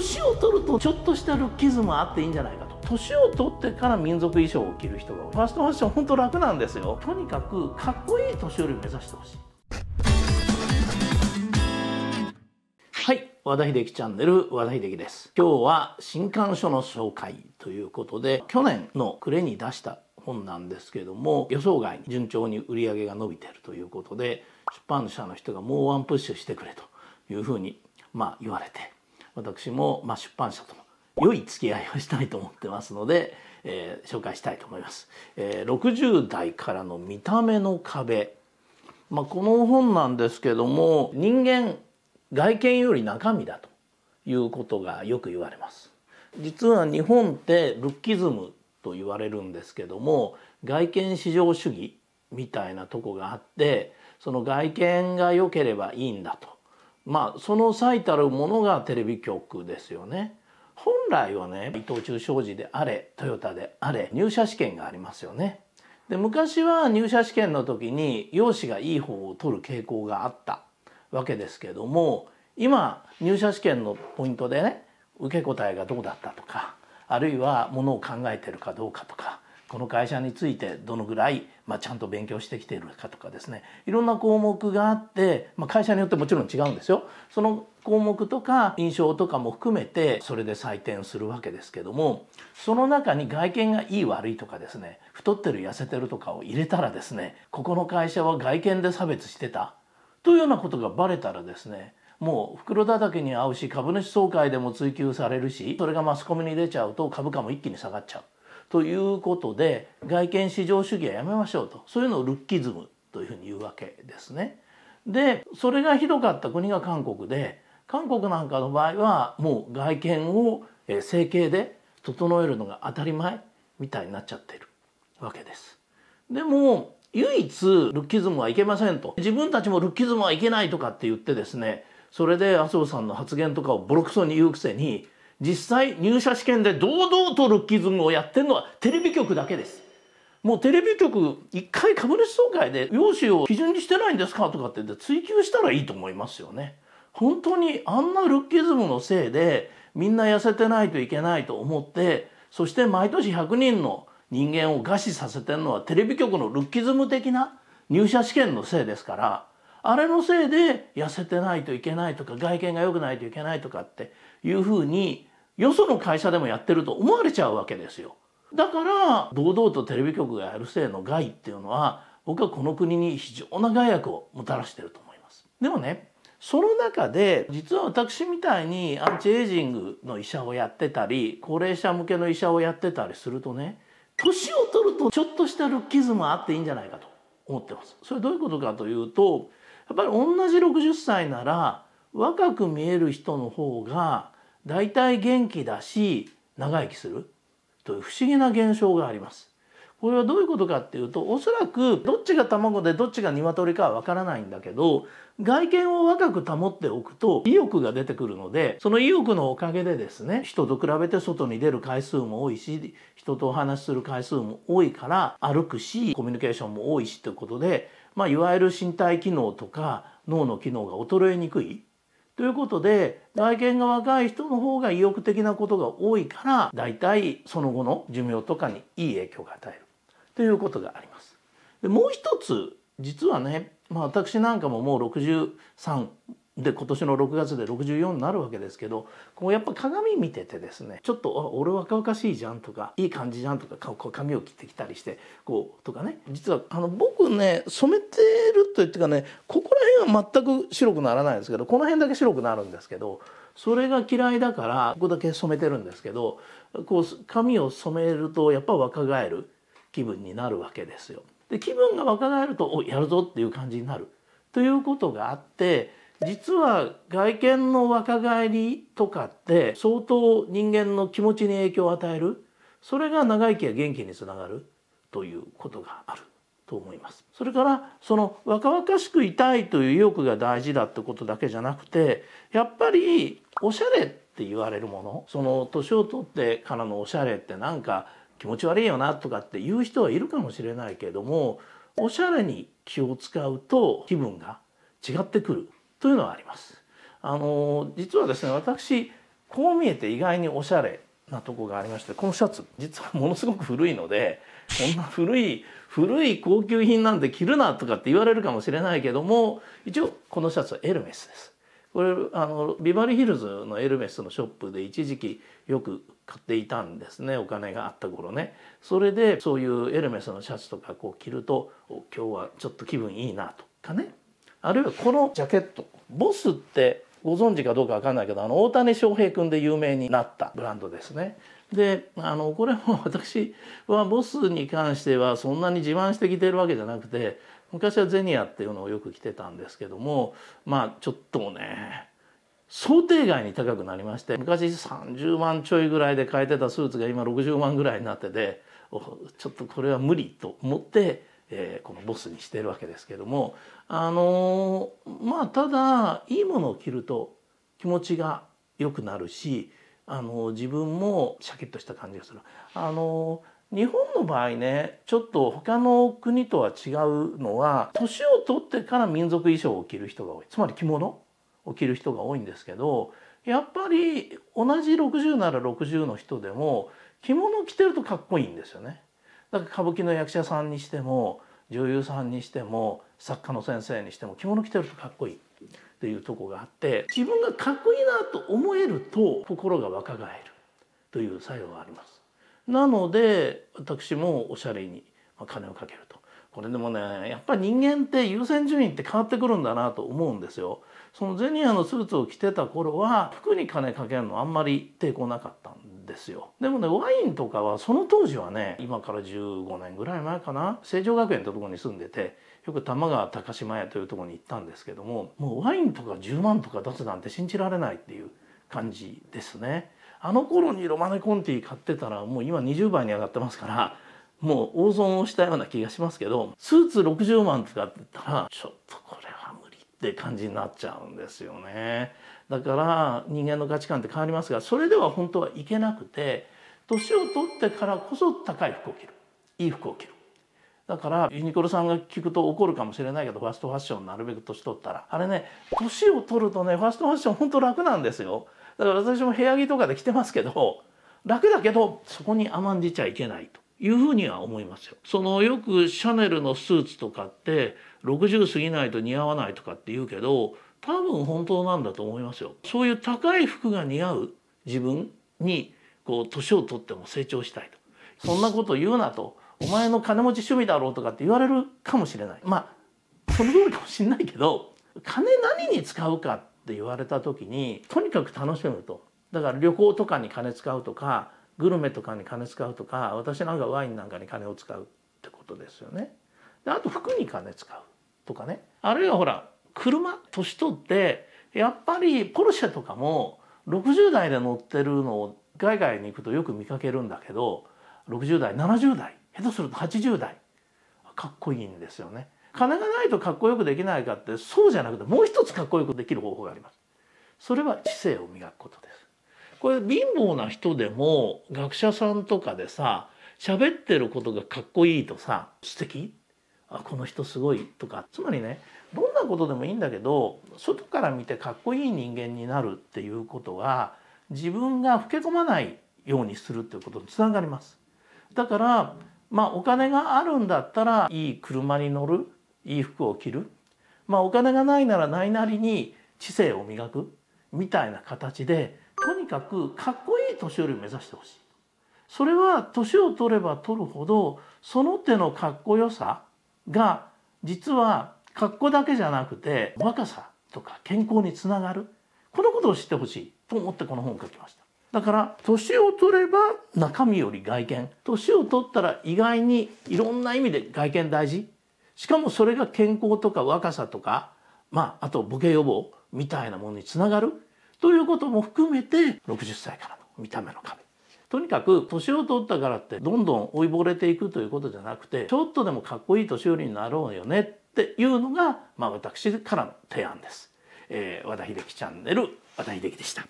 年を取るとちょっとしたルッキズムあっていいんじゃないかと年を取ってから民族衣装を着る人が多いファーストファッション本当楽なんですよとにかくかっこいい年寄りを目指してほしいはい和田秀樹チャンネル和田秀樹です今日は新刊書の紹介ということで去年の暮れに出した本なんですけども予想外に順調に売り上げが伸びてるということで出版社の人がもうワンプッシュしてくれというふうにまあ言われて私も、ま出版社との良い付き合いをしたいと思ってますので、えー、紹介したいと思います。えー、60代からの見た目の壁、まあ、この本なんですけども人間外見より中身だということがよく言われます。実は日本ってルッキズムと言われるんですけども外見至上主義みたいなとこがあってその外見が良ければいいんだとまあその最たるものがテレビ局ですよね。本来はね伊藤忠商事であれトヨタであれ入社試験がありますよね。で昔は入社試験の時に容姿がいい方を取る傾向があったわけですけども今入社試験のポイントでね受け答えがどうだったとかあるいはものを考えてるかどうかとかこの会社についてどのぐらい、まあ、ちゃんと勉強してきているかとかですねいろんな項目があって、まあ、会社によってもちろん違うんですよ。その項目とか印象とかも含めてそれで採点するわけですけどもその中に外見がいい悪いとかですね太ってる痩せてるとかを入れたらですねここの会社は外見で差別してたというようなことがバレたらですねもう袋叩きに合うし株主総会でも追及されるしそれがマスコミに出ちゃうと株価も一気に下がっちゃう。ということで外見至上主義はやめましょうとそういうのをルッキズムというふうに言うわけですね。でそれがひどかった国が韓国で韓国なんかの場合はもう外見を整形で整えるのが当たり前みたいになっちゃってるわけです。でも唯一ルッキズムはいけませんと自分たちもルッキズムはいけないとかって言ってですねそれで麻生さんの発言とかをボロクソに言うくせに実際入社試験で堂々とルッキズムをやってるのはテレビ局だけです。もうテレビ局一回株主総会で用紙を基準にしてないんですかとかって追求したらいいと思いますよね。本当にあんなルッキズムのせいでみんな痩せてないといけないと思ってそして毎年100人の人間を餓死させてるのはテレビ局のルッキズム的な入社試験のせいですからあれのせいで痩せてないといけないとか外見が良くないといけないとかっていうふうによその会社でもやってると思われちゃうわけですよ。だから堂々とテレビ局がやるせいの害っていうのは僕はこの国に非常な害悪をもたらしていると思います。でもねその中で実は私みたいにアンチエイジングの医者をやってたり高齢者向けの医者をやってたりするとね年を取るとちょっとしたルッキズムあっていいんじゃないかと思ってます。それどういうことかというとやっぱり同じ60歳なら若く見える人の方が大体元気だし長生きするという不思議な現象があります。これはどういうことかっていうとおそらくどっちが卵でどっちが鶏かはわからないんだけど外見を若く保っておくと意欲が出てくるのでその意欲のおかげでですね人と比べて外に出る回数も多いし人とお話しする回数も多いから歩くしコミュニケーションも多いしということで、まあ、いわゆる身体機能とか脳の機能が衰えにくいということで外見が若い人の方が意欲的なことが多いからだいたいその後の寿命とかにいい影響を与えるということがあります。でもう一つ実はね、まあ、私なんかももう63で今年の6月で64になるわけですけどこうやっぱ鏡見ててですねちょっと「あ俺若々しいじゃん」とか「いい感じじゃん」とか髪を切ってきたりしてこうとかね実はあの僕ね染めてるといてかねここら辺は全く白くならないんですけどこの辺だけ白くなるんですけどそれが嫌いだからここだけ染めてるんですけどこう髪を染めるとやっぱ若返る気分になるわけですよ。で気分が若返ると「おやるぞ」っていう感じになるということがあって。実は外見の若返りとかって相当人間の気持ちに影響を与えるそれが長生きや元気につながるということがあると思いますそれからその若々しくいたいという意欲が大事だってことだけじゃなくてやっぱりおしゃれって言われるものその年を取ってからのおしゃれってなんか気持ち悪いよなとかって言う人はいるかもしれないけれどもおしゃれに気を使うと気分が違ってくるというのはあります。あの実はですね私こう見えて意外におしゃれなとこがありましてこのシャツ実はものすごく古いのでこんな古い古い高級品なんで着るなとかって言われるかもしれないけども一応このシャツはエルメスです。これあのビバリヒルズのエルメスのショップで一時期よく買っていたんですねお金があった頃ねそれでそういうエルメスのシャツとかこう着ると今日はちょっと気分いいなとかねあるいはこのジャケットボスってご存知かどうか分かんないけどあの大谷翔平君で有名になったブランドですね。であのこれも 私はボスに関してはそんなに自慢してきてるわけじゃなくて昔はゼニアっていうのをよく着てたんですけどもまあちょっとね想定外に高くなりまして昔30万ちょいぐらいで買えてたスーツが今60万ぐらいになっててちょっとこれは無理と思ってえー、このボスにしてるわけですけどもあのー、まあただいいものを着ると気持ちが良くなるしあのー、自分もシャキッとした感じがする。あの日本の場合ねちょっと他の国とは違うのは年を取ってから民族衣装を着る人が多いつまり着物を着る人が多いんですけどやっぱり同じ60なら60の人でも着物着てるとかっこいいんですよね。だから歌舞伎の役者さんにしても女優さんにしても作家の先生にしても着物着てるとかっこいいっていうとこがあって自分がかっこいいなと思えると心が若返るという作用があります。なので私もおしゃれに金をかけると。これでもねやっぱり人間って優先順位って変わってくるんだなと思うんですよ。そのゼニアのスーツを着てた頃は服に金かけるのあんまり抵抗なかったんですよでもねワインとかはその当時はね今から15年ぐらい前かな成城学園ってとこに住んでてよく玉川高島屋というとこに行ったんですけどももうワインとか10万とか出すなんて信じられないっていう感じですねあの頃にロマネ・コンティ買ってたらもう今20倍に上がってますからもう大損をしたような気がしますけどスーツ60万使ってたらちょっとこれは無理って感じになっちゃうんですよねだから人間の価値観って変わりますがそれでは本当はいけなくて年を取ってからこそ高い服を着るいい服を着るだからユニクロさんが聞くと怒るかもしれないけどファストファッションなるべく年取ったらあれね年を取るとねファストファッションほんと楽なんですよだから私も部屋着とかで着てますけど楽だけどそこに甘んじちゃいけないというふうには思いますよ。そのよくシャネルのスーツとかって60過ぎないと似合わないとかって言うけど多分本当なんだと思いますよ。そういう高い服が似合う自分にこう年を取っても成長したいと。そんなこと言うなと。お前の金持ち趣味だろうとかって言われるかもしれない。まあその通りかもしれないけど金何に使うかって言われた時にとにかく楽しむと。だから旅行とかに金使うとかグルメとかに金使うとか私なんかワインなんかに金を使うってことですよね。であと服に金使うとかねあるいはほら車年取ってやっぱりポルシェとかも60代で乗ってるのを海外に行くとよく見かけるんだけど60代70代下手すると80代かっこいいんですよね。金がないとかっこよくできないかってそうじゃなくてもう一つかっこよくできる方法があります。それは知性を磨くことです。これ貧乏な人でも学者さんとかでさ喋ってることがかっこいいとさ素敵あこの人すごいとかつまりねどんなことでもいいんだけど外から見てかっこいい人間になるっていうことは自分が老け込まないようにするっていうことにつながります。だからまあお金があるんだったらいい車に乗るいい服を着るまあお金がないならないなりに知性を磨くみたいな形でとにかくかっこいい年寄りを目指してほしいそれは年を取れば取るほどその手のかっこよさが実は格好だけじゃなくて若さとか健康につながるこのことを知ってほしいと思ってこの本を書きましただから年を取れば中身より外見年を取ったら意外にいろんな意味で外見大事しかもそれが健康とか若さとかまああとボケ予防みたいなものにつながるということも含めて60歳からの見た目の壁とにかく年を取ったからってどんどん老いぼれていくということじゃなくてちょっとでもかっこいい年寄りになろうよねっていうのが、まあ、私からの提案です。えー、和田秀樹チャンネル和田秀樹でした。